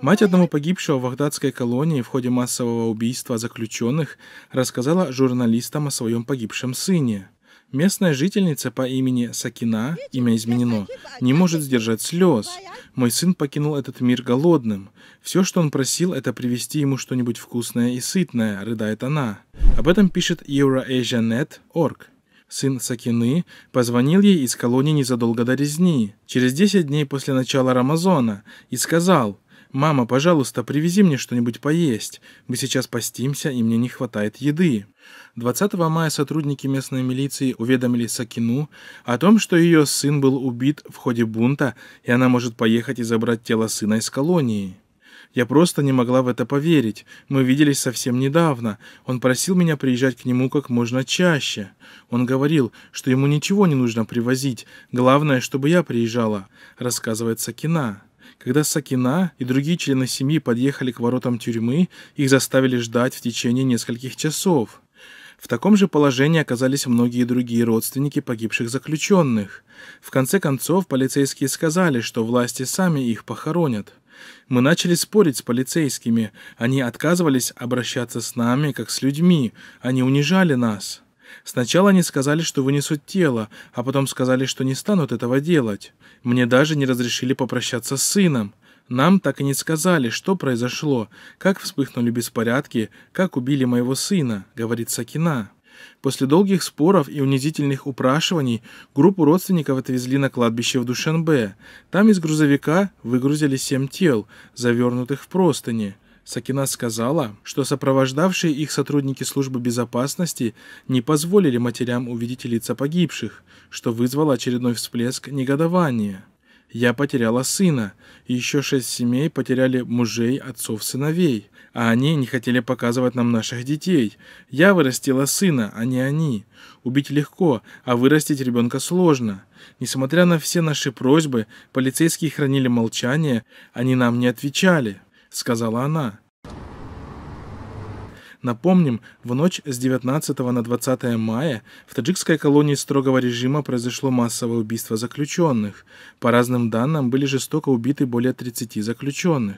Мать одного погибшего в Вагдадской колонии в ходе массового убийства заключенных рассказала журналистам о своем погибшем сыне. Местная жительница по имени Сакина, имя изменено, не может сдержать слез. Мой сын покинул этот мир голодным. Все, что он просил, это привезти ему что-нибудь вкусное и сытное, рыдает она. Об этом пишет EuroasiaNet.org сын Сакины, позвонил ей из колонии незадолго до резни, через 10 дней после начала Рамазона, и сказал «Мама, пожалуйста, привези мне что-нибудь поесть. Мы сейчас постимся, и мне не хватает еды». 20 мая сотрудники местной милиции уведомили Сакину о том, что ее сын был убит в ходе бунта, и она может поехать и забрать тело сына из колонии. Я просто не могла в это поверить. Мы виделись совсем недавно. Он просил меня приезжать к нему как можно чаще. Он говорил, что ему ничего не нужно привозить. Главное, чтобы я приезжала, рассказывает Сакина. Когда Сакина и другие члены семьи подъехали к воротам тюрьмы, их заставили ждать в течение нескольких часов. В таком же положении оказались многие другие родственники погибших заключенных. В конце концов, полицейские сказали, что власти сами их похоронят. Мы начали спорить с полицейскими. Они отказывались обращаться с нами, как с людьми. Они унижали нас. Сначала они сказали, что вынесут тело, а потом сказали, что не станут этого делать. Мне даже не разрешили попрощаться с сыном. Нам так и не сказали, что произошло, как вспыхнули беспорядки, как убили моего сына, говорит Сакина. После долгих споров и унизительных упрашиваний группу родственников отвезли на кладбище в Душанбе. Там из грузовика выгрузили семь тел, завернутых в простыни. Сакина сказала, что сопровождавшие их сотрудники службы безопасности не позволили матерям увидеть лица погибших, что вызвало очередной всплеск негодования. Я потеряла сына. Еще шесть семей потеряли мужей, отцов, сыновей. А они не хотели показывать нам наших детей. Я вырастила сына, а не они. Убить легко, а вырастить ребенка сложно. Несмотря на все наши просьбы, полицейские хранили молчание, они нам не отвечали», — сказала она. Напомним, в ночь с 19 на 20 мая в таджикской колонии строгого режима произошло массовое убийство заключенных. По разным данным, были жестоко убиты более 30 заключенных.